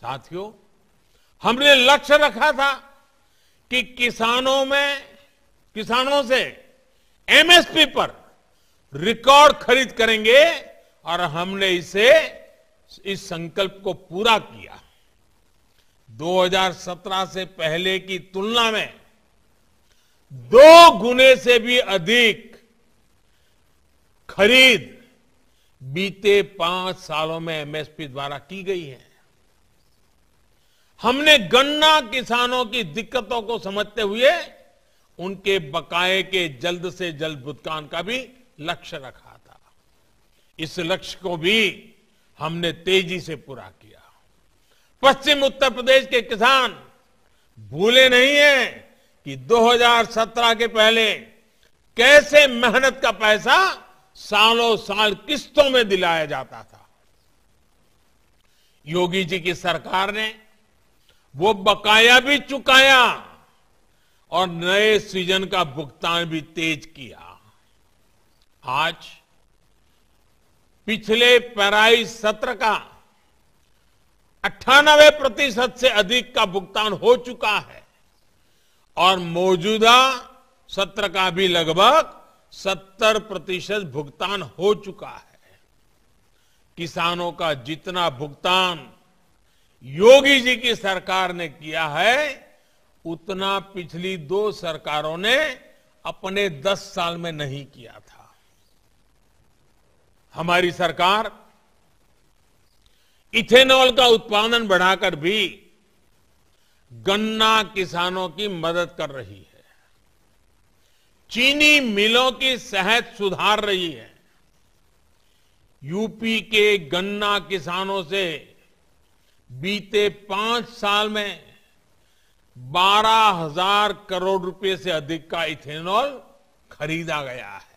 साथियों हमने लक्ष्य रखा था कि किसानों में किसानों से एमएसपी पर रिकॉर्ड खरीद करेंगे और हमने इसे इस संकल्प को पूरा किया 2017 से पहले की तुलना में दो गुने से भी अधिक खरीद बीते पांच सालों में एमएसपी द्वारा की गई है हमने गन्ना किसानों की दिक्कतों को समझते हुए उनके बकाए के जल्द से जल्द भुगतान का भी लक्ष्य रखा था इस लक्ष्य को भी हमने तेजी से पूरा किया पश्चिम उत्तर प्रदेश के किसान भूले नहीं है कि 2017 के पहले कैसे मेहनत का पैसा सालों साल किस्तों में दिलाया जाता था योगी जी की सरकार ने वो बकाया भी चुकाया और नए सीजन का भुगतान भी तेज किया आज पिछले पैराई सत्र का अट्ठानबे प्रतिशत से अधिक का भुगतान हो चुका है और मौजूदा सत्र का भी लगभग 70 प्रतिशत भुगतान हो चुका है किसानों का जितना भुगतान योगी जी की सरकार ने किया है उतना पिछली दो सरकारों ने अपने दस साल में नहीं किया था हमारी सरकार इथेनॉल का उत्पादन बढ़ाकर भी गन्ना किसानों की मदद कर रही है चीनी मिलों की सेहत सुधार रही है यूपी के गन्ना किसानों से बीते पांच साल में बारह हजार करोड़ रुपए से अधिक का इथेनॉल खरीदा गया है